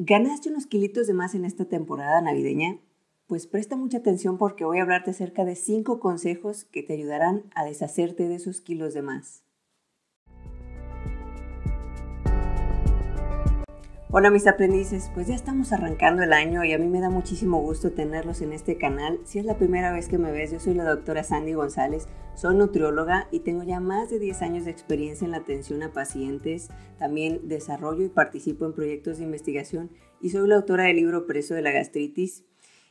¿Ganaste unos kilitos de más en esta temporada navideña? Pues presta mucha atención porque voy a hablarte acerca de 5 consejos que te ayudarán a deshacerte de esos kilos de más. Hola mis aprendices, pues ya estamos arrancando el año y a mí me da muchísimo gusto tenerlos en este canal. Si es la primera vez que me ves, yo soy la doctora Sandy González, soy nutrióloga y tengo ya más de 10 años de experiencia en la atención a pacientes. También desarrollo y participo en proyectos de investigación y soy la autora del libro Preso de la gastritis.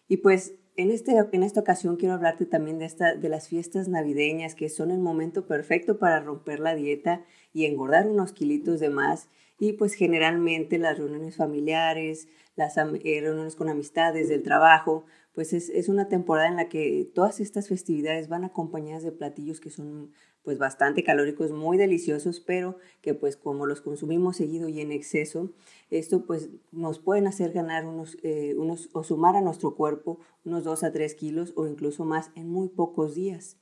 Y pues en, este, en esta ocasión quiero hablarte también de, esta, de las fiestas navideñas que son el momento perfecto para romper la dieta y engordar unos kilitos de más. Y pues generalmente las reuniones familiares, las eh, reuniones con amistades del trabajo, pues es, una temporada en la que todas estas festividades van acompañadas de platillos que son pues bastante calóricos, muy deliciosos, pero que pues como los consumimos seguido y en exceso, esto pues nos pueden hacer ganar unos, eh, unos o sumar a nuestro cuerpo unos 2 a 3 kilos o incluso más en muy pocos días.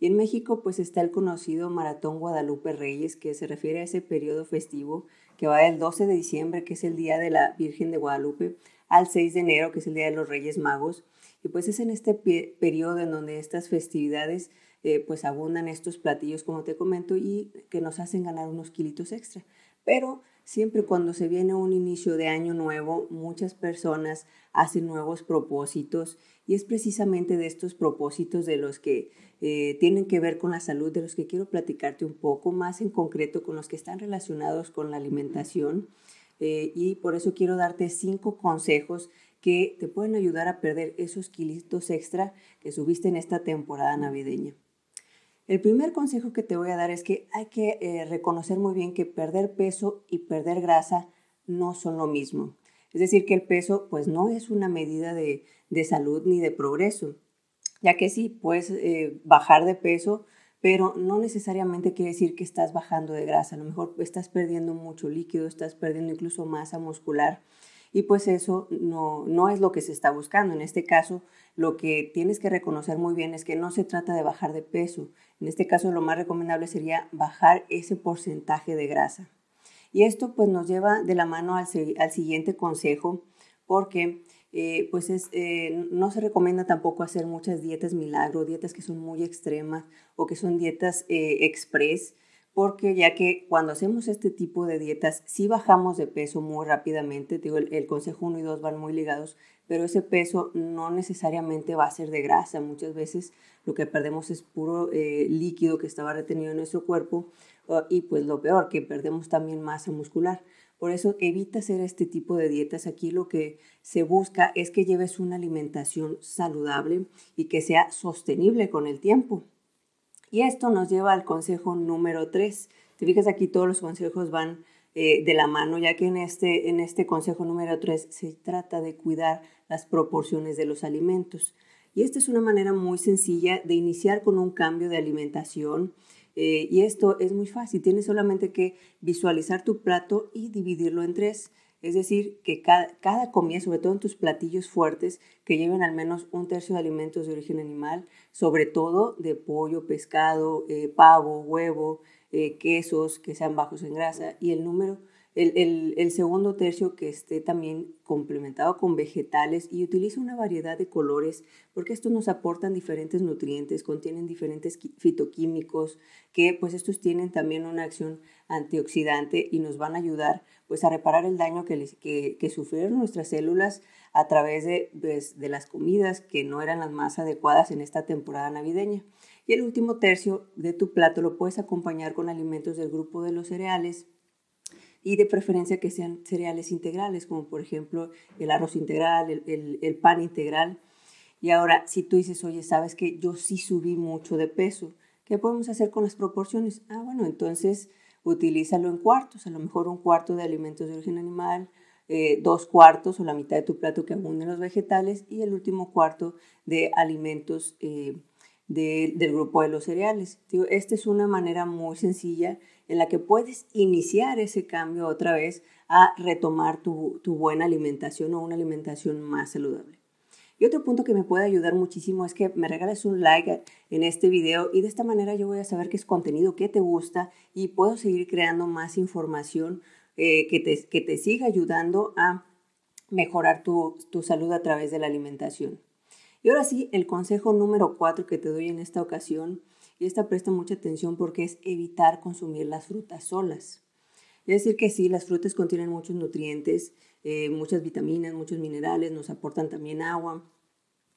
Y en México pues está el conocido Maratón Guadalupe Reyes, que se refiere a ese periodo festivo que va del 12 de diciembre, que es el Día de la Virgen de Guadalupe, al 6 de enero, que es el Día de los Reyes Magos, y pues es en este periodo en donde estas festividades eh, pues abundan estos platillos, como te comento, y que nos hacen ganar unos kilitos extra. Pero siempre cuando se viene un inicio de año nuevo, muchas personas hacen nuevos propósitos y es precisamente de estos propósitos de los que eh, tienen que ver con la salud, de los que quiero platicarte un poco más en concreto, con los que están relacionados con la alimentación. Eh, y por eso quiero darte cinco consejos que te pueden ayudar a perder esos kilitos extra que subiste en esta temporada navideña. El primer consejo que te voy a dar es que hay que eh, reconocer muy bien que perder peso y perder grasa no son lo mismo. Es decir, que el peso pues no es una medida de, de salud ni de progreso, ya que sí, puedes eh, bajar de peso, pero no necesariamente quiere decir que estás bajando de grasa, a lo mejor estás perdiendo mucho líquido, estás perdiendo incluso masa muscular y pues eso no, es lo que se está buscando. En este caso, lo que tienes que reconocer muy bien es que no se trata de bajar de peso. En este caso, lo más recomendable sería bajar ese porcentaje de grasa. Y esto pues nos lleva de la mano al, siguiente consejo, porque eh, pues eh, no se recomienda tampoco hacer muchas dietas milagro, dietas que son muy extremas o que son dietas eh, express porque ya que cuando hacemos este tipo de dietas, sí bajamos de peso muy rápidamente, digo, el, consejo 1 y 2 van muy ligados, pero ese peso no necesariamente va a ser de grasa, muchas veces lo que perdemos es puro eh, líquido que estaba retenido en nuestro cuerpo y pues lo peor, que perdemos también masa muscular. Por eso evita hacer este tipo de dietas. Aquí lo que se busca es que lleves una alimentación saludable y que sea sostenible con el tiempo. Y esto nos lleva al consejo número 3. Te fijas aquí todos los consejos van eh, de la mano, ya que en este, en este consejo número 3 se trata de cuidar las proporciones de los alimentos. Y esta es una manera muy sencilla de iniciar con un cambio de alimentación. Eh, y esto es muy fácil, tienes solamente que visualizar tu plato y dividirlo en tres. Es decir, que cada, cada, comida, sobre todo en tus platillos fuertes, que lleven al menos un tercio de alimentos de origen animal, sobre todo de pollo, pescado, eh, pavo, huevo, eh, quesos que sean bajos en grasa, y el número el, segundo tercio que esté también complementado con vegetales y utiliza una variedad de colores porque estos nos aportan diferentes nutrientes, contienen diferentes fitoquímicos que pues estos tienen también una acción antioxidante y nos van a ayudar pues a reparar el daño que, sufrieron nuestras células a través de, pues, de las comidas que no eran las más adecuadas en esta temporada navideña. Y el último tercio de tu plato lo puedes acompañar con alimentos del grupo de los cereales y de preferencia que sean cereales integrales, como por ejemplo el arroz integral, el, pan integral. Y ahora, si tú dices, oye, sabes que yo sí subí mucho de peso, ¿qué podemos hacer con las proporciones? Ah, bueno, entonces utilízalo en cuartos, a lo mejor un cuarto de alimentos de origen animal, eh, dos cuartos o la mitad de tu plato que abunden los vegetales y el último cuarto de alimentos eh, del grupo de los cereales. Esta es una manera muy sencilla en la que puedes iniciar ese cambio otra vez a retomar tu, buena alimentación o una alimentación más saludable. Y otro punto que me puede ayudar muchísimo es que me regales un like en este video y de esta manera yo voy a saber qué es contenido que te gusta y puedo seguir creando más información eh, que, te, siga ayudando a mejorar tu salud a través de la alimentación. Y ahora sí, el consejo número cuatro que te doy en esta ocasión, y esta presta mucha atención porque es evitar consumir las frutas solas. Es decir, que sí, las frutas contienen muchos nutrientes, eh, muchas vitaminas, muchos minerales, nos aportan también agua,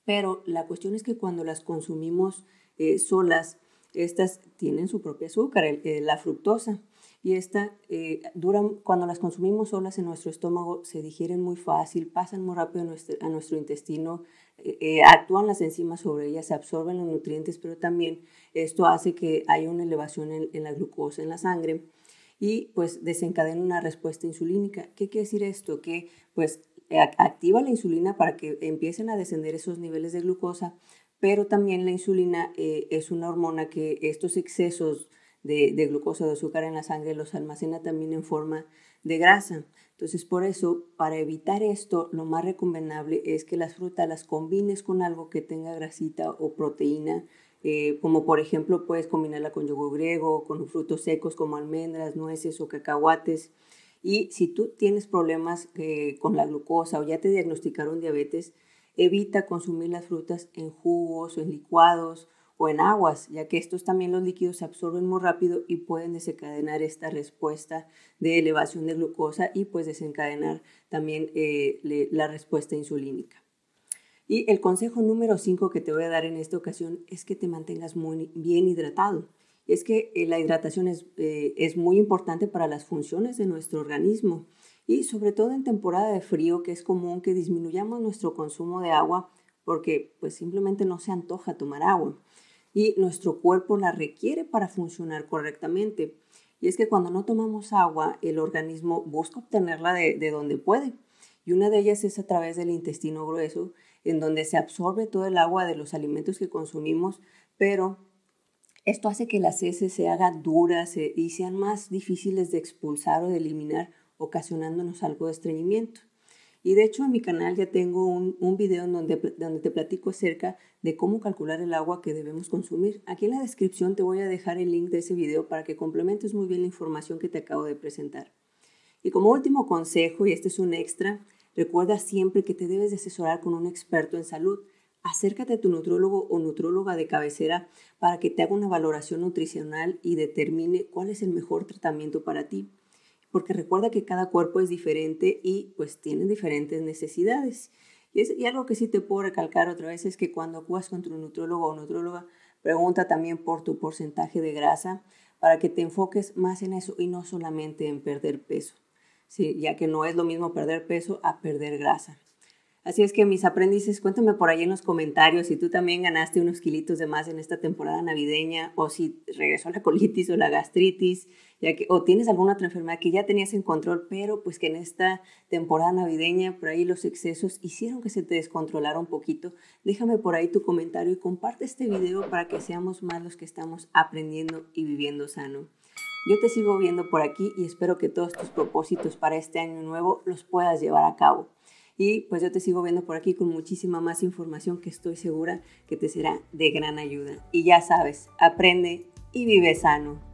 pero la cuestión es que cuando las consumimos eh, solas, estas tienen su propio azúcar, eh, la fructosa y esta eh, duran, cuando las consumimos solas en nuestro estómago, se digieren muy fácil, pasan muy rápido a nuestro, intestino, eh, eh, actúan las enzimas sobre ellas, se absorben los nutrientes, pero también esto hace que haya una elevación en, la glucosa en la sangre y pues desencadena una respuesta insulínica. ¿Qué quiere decir esto? Que pues activa la insulina para que empiecen a descender esos niveles de glucosa, pero también la insulina es una hormona que estos excesos de, glucosa o de azúcar en la sangre, los almacena también en forma de grasa. Entonces, por eso, para evitar esto, lo más recomendable es que las frutas las combines con algo que tenga grasita o proteína, eh, como por ejemplo puedes combinarla con yogur griego, con frutos secos como almendras, nueces o cacahuates. Y si tú tienes problemas eh, con la glucosa o ya te diagnosticaron diabetes, evita consumir las frutas en jugos o en licuados o en aguas, ya que estos también los líquidos se absorben muy rápido y pueden desencadenar esta respuesta de elevación de glucosa y pues desencadenar también eh, la respuesta insulínica. Y el consejo número 5 que te voy a dar en esta ocasión es que te mantengas muy bien hidratado. Es que eh, la hidratación es, eh, es muy importante para las funciones de nuestro organismo y sobre todo en temporada de frío que es común que disminuyamos nuestro consumo de agua porque pues simplemente no se antoja tomar agua y nuestro cuerpo la requiere para funcionar correctamente. Y es que cuando no tomamos agua, el organismo busca obtenerla de, donde puede. Y una de ellas es a través del intestino grueso, en donde se absorbe todo el agua de los alimentos que consumimos, pero esto hace que las heces se hagan duras eh, y sean más difíciles de expulsar o de eliminar, ocasionándonos algo de estreñimiento. Y de hecho en mi canal ya tengo un, un video donde, donde te platico acerca de cómo calcular el agua que debemos consumir. Aquí en la descripción te voy a dejar el link de ese video para que complementes muy bien la información que te acabo de presentar. Y como último consejo, y este es un extra, recuerda siempre que te debes de asesorar con un experto en salud. Acércate a tu nutrólogo o nutróloga de cabecera para que te haga una valoración nutricional y determine cuál es el mejor tratamiento para ti porque recuerda que cada cuerpo es diferente y pues tiene diferentes necesidades. Y, es, algo que sí te puedo recalcar otra vez es que cuando acudas contra un nutrólogo o nutróloga, pregunta también por tu porcentaje de grasa para que te enfoques más en eso y no solamente en perder peso, ¿sí? ya que no es lo mismo perder peso a perder grasa. Así es que mis aprendices, cuéntame por ahí en los comentarios si tú también ganaste unos kilitos de más en esta temporada navideña o si regresó la colitis o la gastritis, ya que, o tienes alguna otra enfermedad que ya tenías en control, pero pues que en esta temporada navideña por ahí los excesos hicieron que se te descontrolara un poquito. Déjame por ahí tu comentario y comparte este video para que seamos más los que estamos aprendiendo y viviendo sano. Yo te sigo viendo por aquí y espero que todos tus propósitos para este año nuevo los puedas llevar a cabo. Y pues yo te sigo viendo por aquí con muchísima más información que estoy segura que te será de gran ayuda. Y ya sabes, aprende y vive sano.